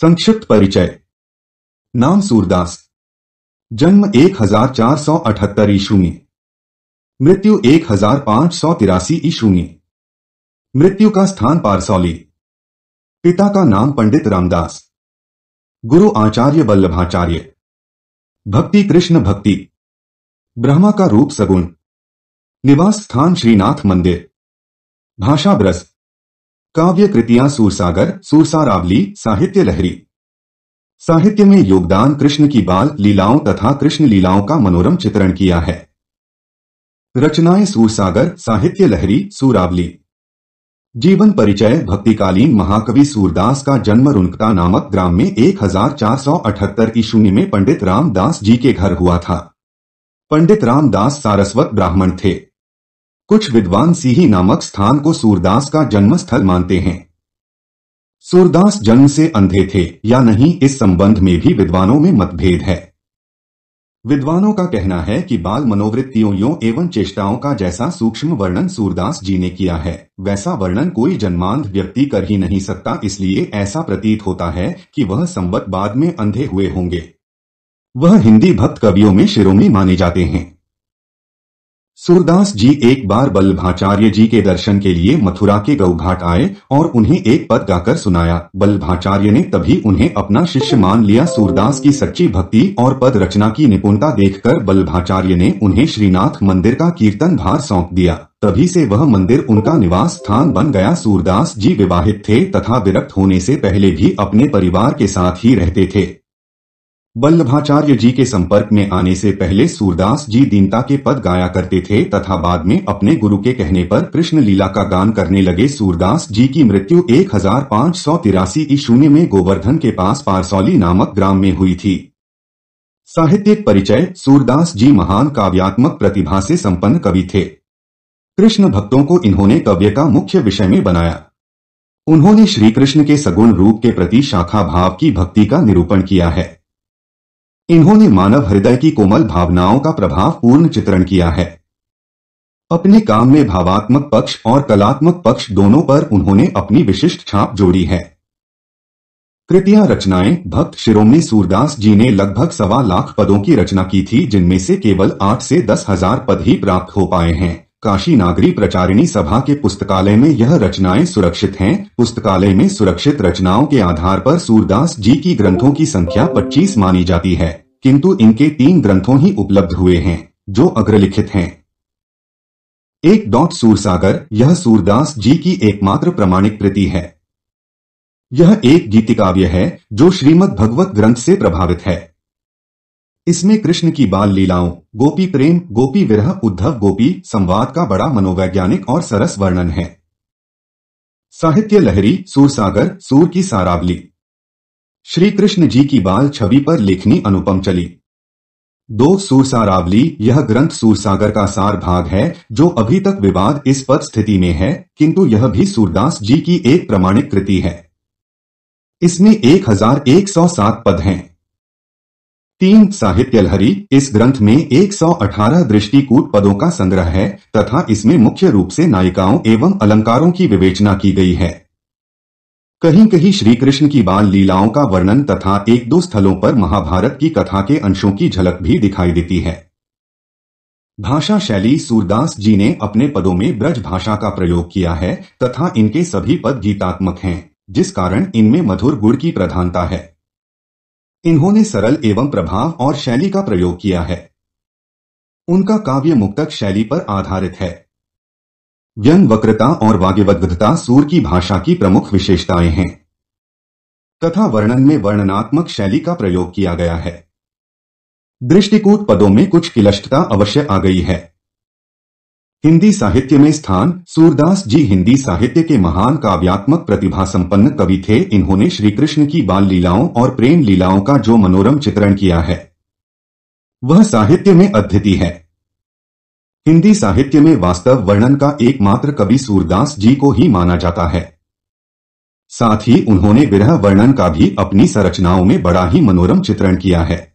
संक्षिप्त परिचय नाम सूरदास जन्म 1478 ईस्वी में मृत्यु 1583 ईशु में मृत्यु का स्थान पारसौली पिता का नाम पंडित रामदास गुरु आचार्य वल्लभाचार्य भक्ति कृष्ण भक्ति ब्रह्मा का रूप सगुण निवास स्थान श्रीनाथ मंदिर भाषा ब्रस काव्य कृतियां सूरसागर सूरसारावली साहित्य लहरी साहित्य में योगदान कृष्ण की बाल लीलाओं तथा कृष्ण लीलाओं का मनोरम चित्रण किया है रचनाएं सूरसागर साहित्य लहरी सूरावली जीवन परिचय भक्तिकालीन महाकवि सूरदास का जन्म रुनकता नामक ग्राम में 1478 ईस्वी में पंडित रामदास जी के घर हुआ था पंडित रामदास सारस्वत ब्राह्मण थे कुछ विद्वान सीही नामक स्थान को सूरदास का जन्म स्थल मानते हैं सूरदास जन्म से अंधे थे या नहीं इस संबंध में भी विद्वानों में मतभेद है विद्वानों का कहना है कि बाल मनोवृत्तियों एवं चेष्टाओं का जैसा सूक्ष्म वर्णन सूरदास जी ने किया है वैसा वर्णन कोई जन्मांध व्यक्ति कर ही नहीं सकता इसलिए ऐसा प्रतीत होता है कि वह संवत बाद में अंधे हुए होंगे वह हिंदी भक्त कवियों में शिरोमी माने जाते हैं सूरदास जी एक बार बल्लभाचार्य जी के दर्शन के लिए मथुरा के गौघाट आए और उन्हें एक पद गाकर सुनाया बल्लभाचार्य ने तभी उन्हें अपना शिष्य मान लिया सूरदास की सच्ची भक्ति और पद रचना की निपुणता देखकर बल्लभाचार्य ने उन्हें श्रीनाथ मंदिर का कीर्तन भार सौंप दिया तभी से वह मंदिर उनका निवास स्थान बन गया सूरदास जी विवाहित थे तथा विरक्त होने से पहले भी अपने परिवार के साथ ही रहते थे बल्लभाचार्य जी के संपर्क में आने से पहले सूरदास जी दीनता के पद गाया करते थे तथा बाद में अपने गुरु के कहने पर कृष्ण लीला का गान करने लगे सूरदास जी की मृत्यु एक हजार पांच सौ तिरासी शून्य में गोवर्धन के पास पारसौली नामक ग्राम में हुई थी साहित्यिक परिचय सूरदास जी महान काव्यात्मक प्रतिभा से संपन्न कवि थे कृष्ण भक्तों को इन्होंने कव्य का मुख्य विषय में बनाया उन्होंने श्री कृष्ण के सगुण रूप के प्रति शाखा भाव की भक्ति का निरूपण किया है इन्होंने मानव हृदय की कोमल भावनाओं का प्रभाव पूर्ण चित्रण किया है अपने काम में भावात्मक पक्ष और कलात्मक पक्ष दोनों पर उन्होंने अपनी विशिष्ट छाप जोड़ी है कृतियां रचनाएं भक्त शिरोमणि सूरदास जी ने लगभग सवा लाख पदों की रचना की थी जिनमें से केवल आठ से दस हजार पद ही प्राप्त हो पाए हैं काशी नागरी प्रचारिणी सभा के पुस्तकालय में यह रचनाएं सुरक्षित हैं पुस्तकालय में सुरक्षित रचनाओं के आधार पर सूरदास जी की ग्रंथों की संख्या 25 मानी जाती है किंतु इनके तीन ग्रंथों ही उपलब्ध हुए हैं जो अग्रलिखित हैं एक डॉट सूरसागर यह सूरदास जी की एकमात्र प्रमाणिक कृति है यह एक गीतिकाव्य है जो श्रीमद भगवत ग्रंथ से प्रभावित है इसमें कृष्ण की बाल लीलाओं गोपी प्रेम गोपी विरह उद्धव गोपी संवाद का बड़ा मनोवैज्ञानिक और सरस वर्णन है साहित्य लहरी सूरसागर सूर की सारावली श्री कृष्ण जी की बाल छवि पर लेखनी अनुपम चली दो सूरसारावली यह ग्रंथ सूरसागर का सार भाग है जो अभी तक विवाद इस पद स्थिति में है किंतु यह भी सूरदास जी की एक प्रमाणिक कृति है इसमें 1107 पद हैं तीन साहित्य लहरी इस ग्रंथ में 118 दृष्टिकूट पदों का संग्रह है तथा इसमें मुख्य रूप से नायिकाओं एवं अलंकारों की विवेचना की गई है कहीं कहीं श्री कृष्ण की बाल लीलाओं का वर्णन तथा एक दो स्थलों पर महाभारत की कथा के अंशों की झलक भी दिखाई देती है भाषा शैली सूरदास जी ने अपने पदों में ब्रज भाषा का प्रयोग किया है तथा इनके सभी पद गीतात्मक हैं जिस कारण इनमें मधुर गुण की प्रधानता है इन्होंने सरल एवं प्रभाव और शैली का प्रयोग किया है उनका काव्य मुक्तक शैली पर आधारित है व्यंग वक्रता और वाग्यवद्धता सूर की भाषा की प्रमुख विशेषताएं हैं तथा वर्णन में वर्णनात्मक शैली का प्रयोग किया गया है दृष्टिकूट पदों में कुछ किलष्टता अवश्य आ गई है हिंदी साहित्य में स्थान सूरदास जी हिंदी साहित्य के महान काव्यात्मक प्रतिभा संपन्न कवि थे इन्होंने श्री कृष्ण की बाल लीलाओं और प्रेम लीलाओं का जो मनोरम चित्रण किया है वह साहित्य में अद्वितीय है हिंदी साहित्य में वास्तव वर्णन का एकमात्र कवि सूरदास जी को ही माना जाता है साथ ही उन्होंने विरह वर्णन का भी अपनी संरचनाओं में बड़ा ही मनोरम चित्रण किया है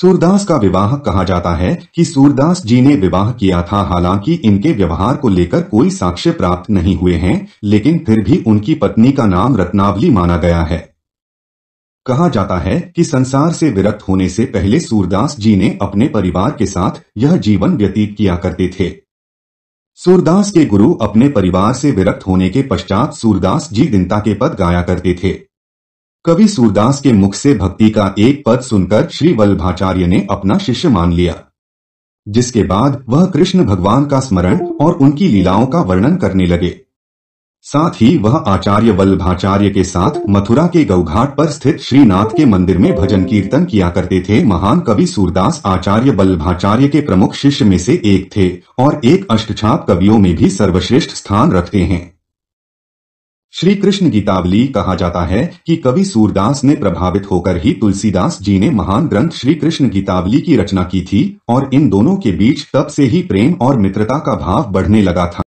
सूरदास का विवाह कहा जाता है कि सूरदास जी ने विवाह किया था हालांकि इनके व्यवहार को लेकर कोई साक्ष्य प्राप्त नहीं हुए हैं लेकिन फिर भी उनकी पत्नी का नाम रत्नावली माना गया है कहा जाता है कि संसार से विरक्त होने से पहले सूरदास जी ने अपने परिवार के साथ यह जीवन व्यतीत किया करते थे सूरदास के गुरु अपने परिवार से विरक्त होने के पश्चात सूरदास जी दिनता के पद गाया करते थे कवि सूरदास के मुख से भक्ति का एक पद सुनकर श्री वल्लभाचार्य ने अपना शिष्य मान लिया जिसके बाद वह कृष्ण भगवान का स्मरण और उनकी लीलाओं का वर्णन करने लगे साथ ही वह आचार्य वल्लभाचार्य के साथ मथुरा के गौघाट पर स्थित श्रीनाथ के मंदिर में भजन कीर्तन किया करते थे महान कवि सूरदास आचार्य वल्लभाचार्य के प्रमुख शिष्य में से एक थे और एक अष्टछाप कवियों में भी सर्वश्रेष्ठ स्थान रखते हैं श्री कृष्ण गीतावली कहा जाता है कि कवि सूरदास ने प्रभावित होकर ही तुलसीदास जी ने महान ग्रंथ श्री कृष्ण गीतावली की रचना की थी और इन दोनों के बीच तब से ही प्रेम और मित्रता का भाव बढ़ने लगा था